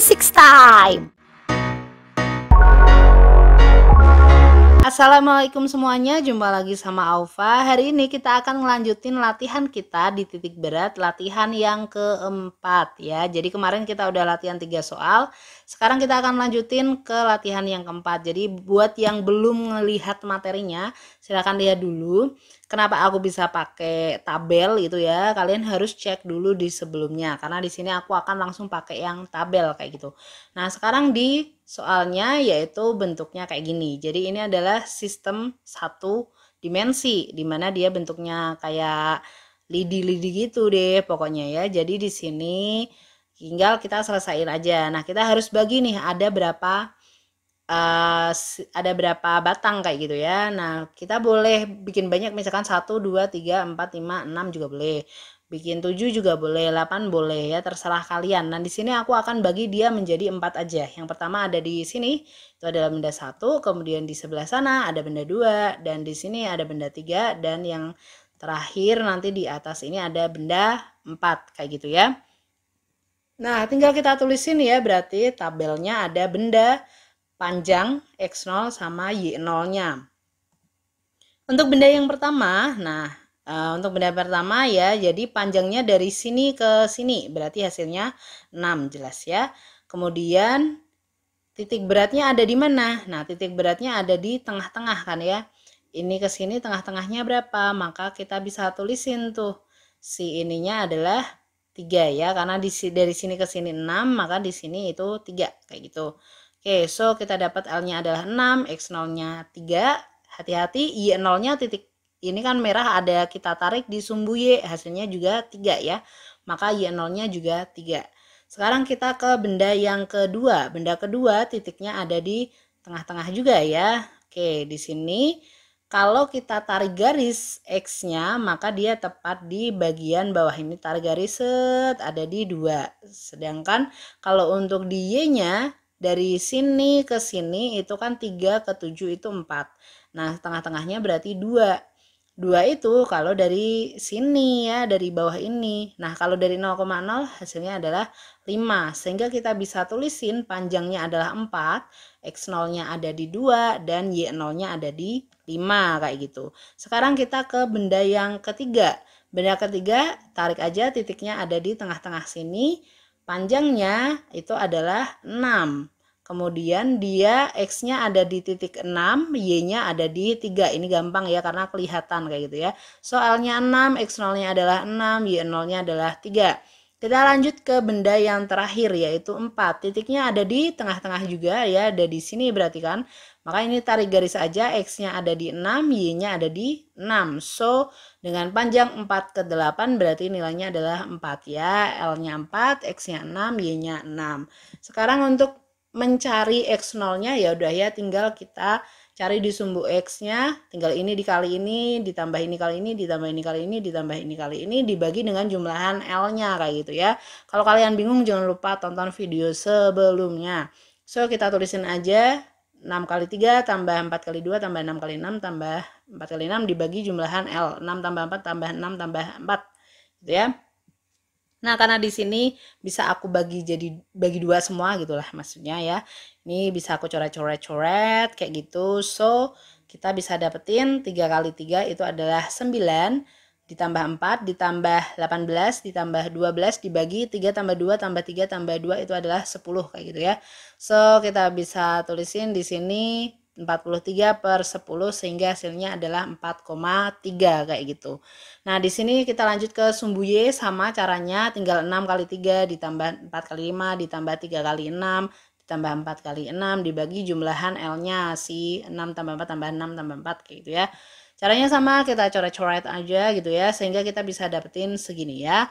Sixth time. Assalamualaikum semuanya, jumpa lagi sama Alfa. Hari ini kita akan ngelanjutin latihan kita di titik berat, latihan yang keempat ya. Jadi kemarin kita udah latihan tiga soal, sekarang kita akan lanjutin ke latihan yang keempat. Jadi buat yang belum melihat materinya, silahkan lihat dulu. Kenapa aku bisa pakai tabel gitu ya? Kalian harus cek dulu di sebelumnya, karena di sini aku akan langsung pakai yang tabel kayak gitu. Nah sekarang di Soalnya yaitu bentuknya kayak gini. Jadi ini adalah sistem satu dimensi di mana dia bentuknya kayak lidi-lidi gitu deh pokoknya ya. Jadi di sini tinggal kita selesaiin aja. Nah, kita harus bagi nih ada berapa uh, ada berapa batang kayak gitu ya. Nah, kita boleh bikin banyak misalkan 1 2 3 4 5 6 juga boleh bikin 7 juga boleh, 8 boleh ya, terserah kalian. Nah, di sini aku akan bagi dia menjadi 4 aja. Yang pertama ada di sini, itu adalah benda 1, kemudian di sebelah sana ada benda 2, dan di sini ada benda 3, dan yang terakhir nanti di atas ini ada benda 4, kayak gitu ya. Nah, tinggal kita tulisin ya, berarti tabelnya ada benda panjang X0 sama Y0-nya. Untuk benda yang pertama, nah Eh, untuk benda pertama ya, jadi panjangnya dari sini ke sini, berarti hasilnya 6 jelas ya. Kemudian titik beratnya ada di mana? Nah, titik beratnya ada di tengah-tengah kan ya. Ini ke sini tengah-tengahnya berapa? Maka kita bisa tulisin tuh si ininya adalah 3 ya, karena di, dari sini ke sini 6, maka di sini itu 3 kayak gitu. Oke, so kita dapat L-nya adalah 6, X0-nya 3. Hati-hati, Y0-nya titik ini kan merah ada kita tarik di sumbu Y, hasilnya juga 3 ya. Maka Y0-nya juga 3. Sekarang kita ke benda yang kedua. Benda kedua titiknya ada di tengah-tengah juga ya. Oke, di sini kalau kita tarik garis X-nya, maka dia tepat di bagian bawah ini tarik garis set, ada di dua. Sedangkan kalau untuk di Y-nya, dari sini ke sini itu kan 3 ke 7 itu 4. Nah, tengah-tengahnya berarti 2 dua itu kalau dari sini ya dari bawah ini nah kalau dari 0,0 hasilnya adalah 5 sehingga kita bisa tulisin panjangnya adalah 4 x0 nya ada di 2 dan y0 nya ada di 5 kayak gitu sekarang kita ke benda yang ketiga benda ketiga tarik aja titiknya ada di tengah-tengah sini panjangnya itu adalah 6 Kemudian dia X-nya ada di titik 6, Y-nya ada di 3. Ini gampang ya karena kelihatan kayak gitu ya. Soalnya 6, X0-nya adalah 6, Y0-nya adalah 3. Kita lanjut ke benda yang terakhir yaitu 4. Titiknya ada di tengah-tengah juga ya, ada di sini berarti kan. Maka ini tarik garis aja, X-nya ada di 6, Y-nya ada di 6. So, dengan panjang 4 ke 8 berarti nilainya adalah 4 ya. L-nya 4, X-nya 6, Y-nya 6. Sekarang untuk mencari x nolnya ya udah ya tinggal kita cari di sumbu x-nya, tinggal ini dikali ini, ditambah ini kali ini, ditambah ini kali ini, ditambah ini kali ini, dibagi dengan jumlahan L-nya kayak gitu ya. Kalau kalian bingung jangan lupa tonton video sebelumnya. So, kita tulisin aja 6 kali 3 tambah 4 kali 2 tambah 6 kali 6 tambah 4 kali 6 dibagi jumlahan L. 6 tambah 4 tambah 6 tambah 4 gitu ya. Nah, karena di sini bisa aku bagi jadi bagi dua semua gitulah maksudnya ya. Ini bisa aku coret-coret-coret kayak gitu. So, kita bisa dapetin tiga kali tiga itu adalah sembilan ditambah empat ditambah delapan belas ditambah dua belas dibagi tiga tambah dua tambah tiga tambah dua itu adalah sepuluh kayak gitu ya. So, kita bisa tulisin di sini 43 per 10 sehingga hasilnya adalah 4,3 kayak gitu. Nah di sini kita lanjut ke sumbu Y sama caranya tinggal 6 kali 3 ditambah 4 kali 5 ditambah 3 kali 6 ditambah 4 kali 6 dibagi jumlahan L-nya si 6 tambah 4 tambah 6 tambah 4 kayak gitu ya. Caranya sama kita coret-coret aja gitu ya sehingga kita bisa dapetin segini ya.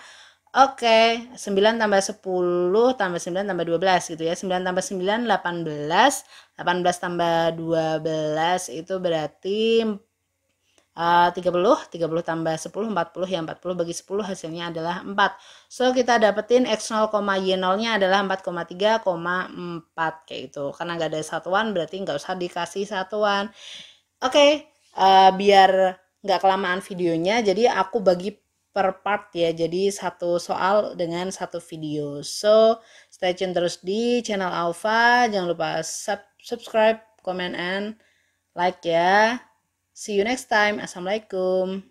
Oke, 9 tambah 10 tambah 9 tambah 12 gitu ya. 9 tambah 9 18. 18 tambah 12 itu berarti uh, 30. 30 tambah 10 40 ya 40 bagi 10 hasilnya adalah 4. So kita dapetin X0, Y0-nya adalah 4,3,4 kayak gitu. Karena nggak ada satuan berarti nggak usah dikasih satuan. Oke, uh, biar nggak kelamaan videonya jadi aku bagi per part ya. Jadi satu soal dengan satu video. So, stay tune terus di channel Alpha. Jangan lupa sub subscribe, comment and like ya. See you next time. Assalamualaikum.